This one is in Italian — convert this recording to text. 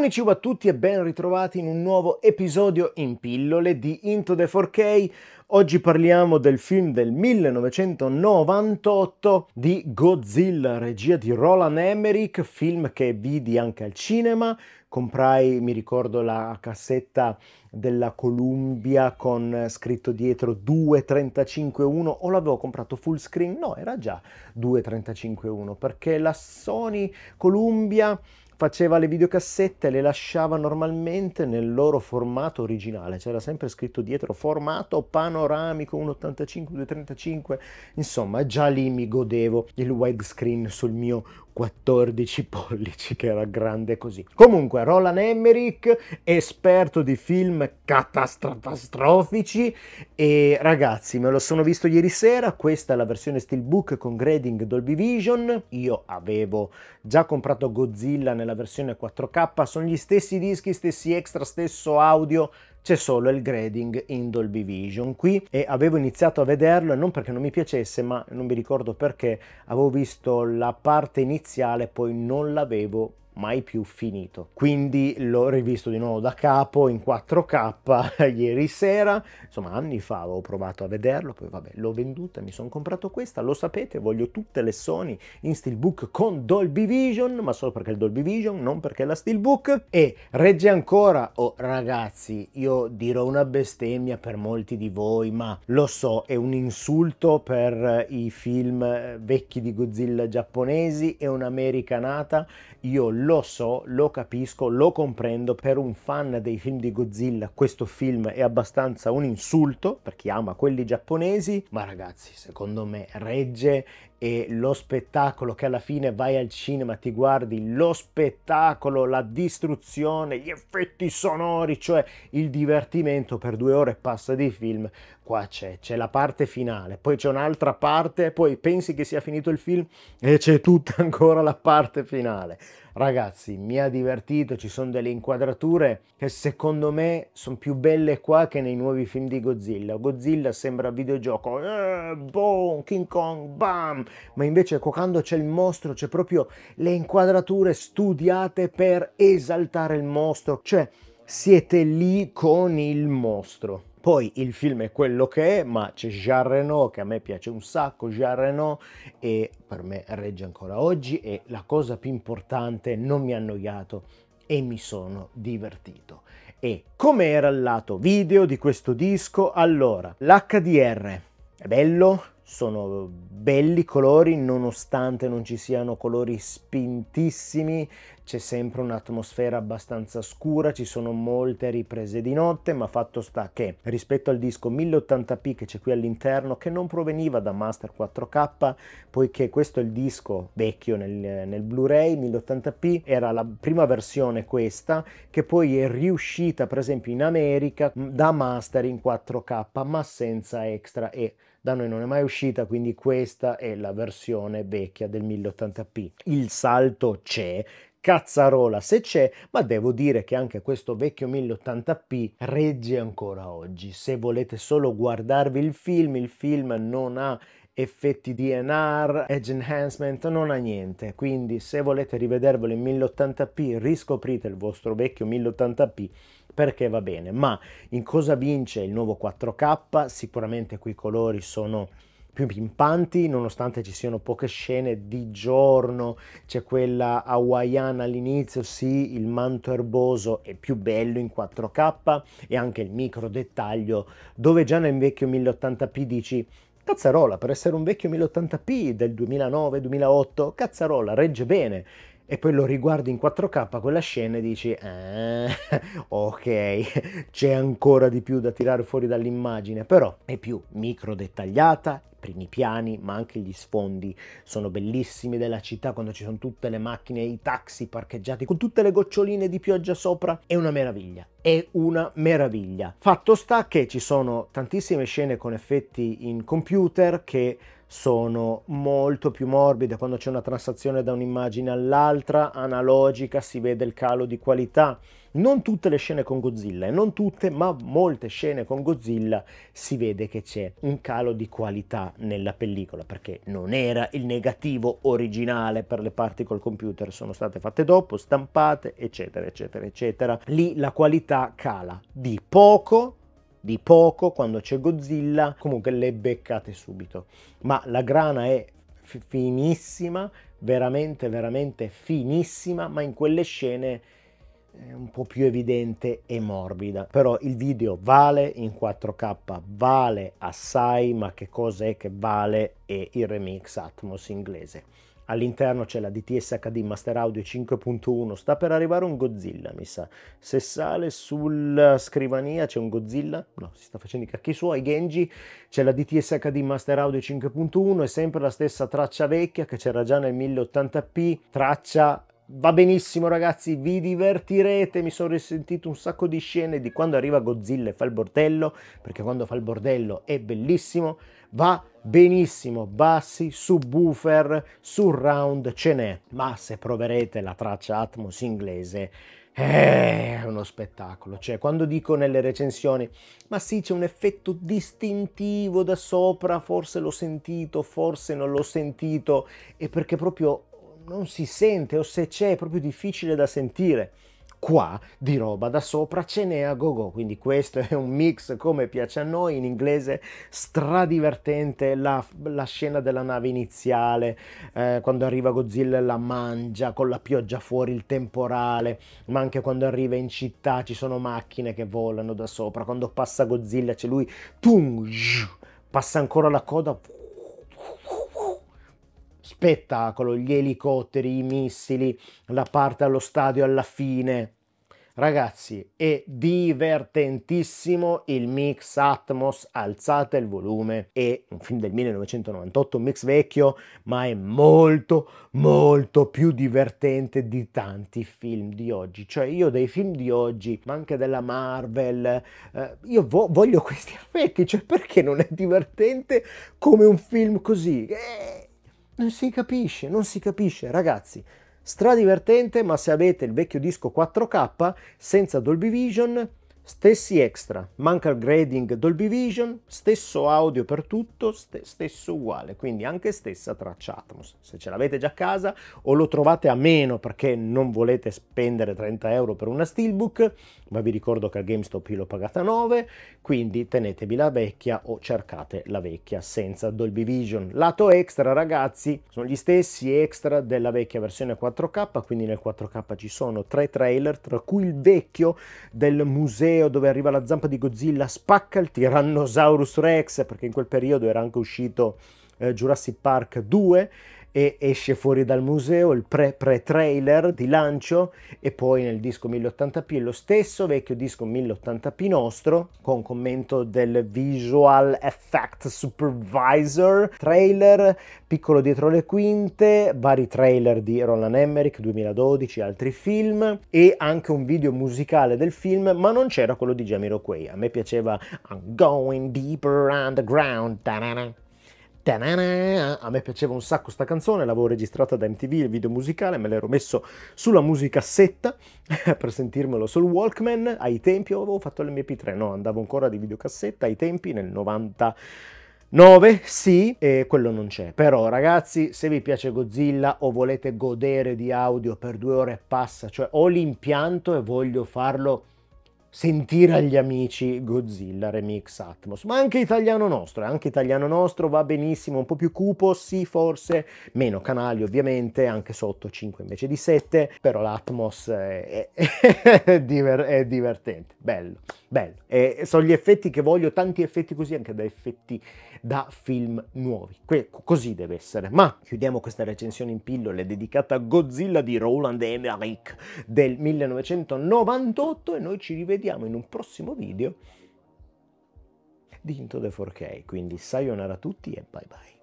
Iconi cibo a tutti e ben ritrovati in un nuovo episodio in pillole di Into the 4K. Oggi parliamo del film del 1998 di Godzilla, regia di Roland Emmerich, film che vidi anche al cinema. Comprai, mi ricordo, la cassetta della Columbia con eh, scritto dietro 2.35.1 o l'avevo comprato full screen? No, era già 2.35.1 perché la Sony Columbia faceva le videocassette, le lasciava normalmente nel loro formato originale, c'era sempre scritto dietro formato panoramico 1.85, 2.35, insomma già lì mi godevo il widescreen sul mio 14 pollici che era grande così. Comunque Roland Emmerich, esperto di film catastrofici e ragazzi me lo sono visto ieri sera, questa è la versione steelbook con grading Dolby Vision, io avevo già comprato Godzilla nella versione 4K, sono gli stessi dischi, stessi extra, stesso audio, c'è solo il grading in Dolby Vision qui e avevo iniziato a vederlo non perché non mi piacesse ma non mi ricordo perché avevo visto la parte iniziale poi non l'avevo mai più finito. Quindi l'ho rivisto di nuovo da capo in 4K ieri sera, insomma anni fa avevo provato a vederlo, poi vabbè l'ho venduta, mi sono comprato questa, lo sapete, voglio tutte le Sony in Steelbook con Dolby Vision, ma solo perché il Dolby Vision, non perché la Steelbook, e regge ancora, oh ragazzi, io dirò una bestemmia per molti di voi, ma lo so, è un insulto per eh, i film eh, vecchi di Godzilla giapponesi, è un'americanata, io lo lo so, lo capisco, lo comprendo, per un fan dei film di Godzilla questo film è abbastanza un insulto per chi ama quelli giapponesi, ma ragazzi secondo me regge e lo spettacolo che alla fine vai al cinema, ti guardi lo spettacolo, la distruzione, gli effetti sonori, cioè il divertimento per due ore passa di film, qua c'è, c'è la parte finale, poi c'è un'altra parte, poi pensi che sia finito il film e c'è tutta ancora la parte finale. Ragazzi, mi ha divertito, ci sono delle inquadrature che secondo me sono più belle qua che nei nuovi film di Godzilla. Godzilla sembra videogioco, eh, boom, King Kong, bam, ma invece Cocando c'è il mostro, c'è proprio le inquadrature studiate per esaltare il mostro, cioè siete lì con il mostro. Poi il film è quello che è, ma c'è Jean Reno che a me piace un sacco, Jean Reno e per me regge ancora oggi e la cosa più importante, non mi ha annoiato e mi sono divertito. E come era il lato video di questo disco? Allora, l'HDR è bello, sono belli colori nonostante non ci siano colori spintissimi c'è sempre un'atmosfera abbastanza scura ci sono molte riprese di notte ma fatto sta che rispetto al disco 1080p che c'è qui all'interno che non proveniva da master 4k poiché questo è il disco vecchio nel, nel blu-ray 1080p era la prima versione questa che poi è riuscita per esempio in America da master in 4k ma senza extra e da noi non è mai uscita, quindi questa è la versione vecchia del 1080p. Il salto c'è, cazzarola se c'è, ma devo dire che anche questo vecchio 1080p regge ancora oggi. Se volete solo guardarvi il film, il film non ha effetti DNR, edge enhancement, non ha niente. Quindi se volete rivedervelo in 1080p, riscoprite il vostro vecchio 1080p perché va bene, ma in cosa vince il nuovo 4K? Sicuramente qui i colori sono più pimpanti, nonostante ci siano poche scene di giorno, c'è quella hawaiana all'inizio, sì, il manto erboso è più bello in 4K e anche il micro dettaglio, dove già nel vecchio 1080p dici cazzarola, per essere un vecchio 1080p del 2009-2008, cazzarola, regge bene e poi lo riguardi in 4K quella scena e dici eh, ok c'è ancora di più da tirare fuori dall'immagine però è più micro dettagliata primi piani ma anche gli sfondi sono bellissimi della città quando ci sono tutte le macchine i taxi parcheggiati con tutte le goccioline di pioggia sopra è una meraviglia è una meraviglia fatto sta che ci sono tantissime scene con effetti in computer che sono molto più morbide, quando c'è una transazione da un'immagine all'altra, analogica, si vede il calo di qualità. Non tutte le scene con Godzilla, e non tutte, ma molte scene con Godzilla si vede che c'è un calo di qualità nella pellicola, perché non era il negativo originale per le parti col computer, sono state fatte dopo, stampate, eccetera, eccetera, eccetera. Lì la qualità cala di poco di poco quando c'è Godzilla, comunque le beccate subito. Ma la grana è finissima, veramente, veramente finissima, ma in quelle scene un po' più evidente e morbida. Però il video vale in 4K, vale assai, ma che cosa è che vale è il remix Atmos inglese. All'interno c'è la DTS HD Master Audio 5.1, sta per arrivare un Godzilla, mi sa. Se sale sulla scrivania c'è un Godzilla, no, si sta facendo i cacchi suoi, Genji, c'è la DTS HD Master Audio 5.1, è sempre la stessa traccia vecchia che c'era già nel 1080p, traccia va benissimo ragazzi, vi divertirete, mi sono risentito un sacco di scene di quando arriva Godzilla e fa il bordello, perché quando fa il bordello è bellissimo, va benissimo, bassi, subwoofer, surround ce n'è, ma se proverete la traccia Atmos inglese eh, è uno spettacolo, cioè quando dico nelle recensioni, ma sì c'è un effetto distintivo da sopra, forse l'ho sentito, forse non l'ho sentito, è perché proprio non si sente o se c'è è proprio difficile da sentire. Qua di roba da sopra ce n'è a go go, quindi questo è un mix come piace a noi in inglese stradivertente la, la scena della nave iniziale, eh, quando arriva Godzilla e la mangia, con la pioggia fuori il temporale, ma anche quando arriva in città ci sono macchine che volano da sopra, quando passa Godzilla c'è lui, tung, passa ancora la coda spettacolo, gli elicotteri, i missili, la parte allo stadio alla fine. Ragazzi, è divertentissimo il mix Atmos, alzate il volume, è un film del 1998, un mix vecchio, ma è molto, molto più divertente di tanti film di oggi. Cioè io dei film di oggi, ma anche della Marvel, eh, io vo voglio questi effetti, cioè perché non è divertente come un film così? Eh, non si capisce, non si capisce, ragazzi. Stradivertente, ma se avete il vecchio disco 4K senza Dolby Vision, Stessi extra, manca il grading Dolby Vision, stesso audio per tutto, st stesso uguale, quindi anche stessa traccia Atmos. Se ce l'avete già a casa o lo trovate a meno perché non volete spendere 30 euro per una steelbook, ma vi ricordo che a GameStop io l'ho pagata 9, quindi tenetevi la vecchia o cercate la vecchia senza Dolby Vision. Lato extra ragazzi, sono gli stessi extra della vecchia versione 4K, quindi nel 4K ci sono tre trailer, tra cui il vecchio del museo Colosseo dove arriva la zampa di Godzilla, spacca il Tyrannosaurus Rex perché in quel periodo era anche uscito eh, Jurassic Park 2 e esce fuori dal museo il pre-pre-trailer di lancio e poi nel disco 1080p lo stesso vecchio disco 1080p nostro con commento del Visual Effect Supervisor, trailer, piccolo dietro le quinte, vari trailer di Roland Emmerich 2012, altri film e anche un video musicale del film ma non c'era quello di Jamiroquai, a me piaceva I'm Going Deeper Underground, a me piaceva un sacco questa canzone, l'avevo registrata da MTV, il video musicale, me l'ero messo sulla musicassetta per sentirmelo sul Walkman. Ai tempi avevo fatto l'MP3, no, andavo ancora di videocassetta, ai tempi nel 99, sì e quello non c'è però ragazzi se vi piace Godzilla o volete godere di audio per due ore e passa cioè ho l'impianto e voglio farlo sentire agli amici Godzilla Remix Atmos, ma anche italiano nostro, eh, anche italiano nostro va benissimo, un po' più cupo, sì forse, meno canali ovviamente, anche sotto 5 invece di 7, però l'Atmos è, è, è divertente, bello bello. E sono gli effetti che voglio, tanti effetti così, anche da effetti da film nuovi. Que- così deve essere. Ma chiudiamo questa recensione in pillole dedicata a Godzilla di Roland Emmerich del 1998 e noi ci rivediamo in un prossimo video di Into the 4K. Quindi sayonara a tutti e bye bye.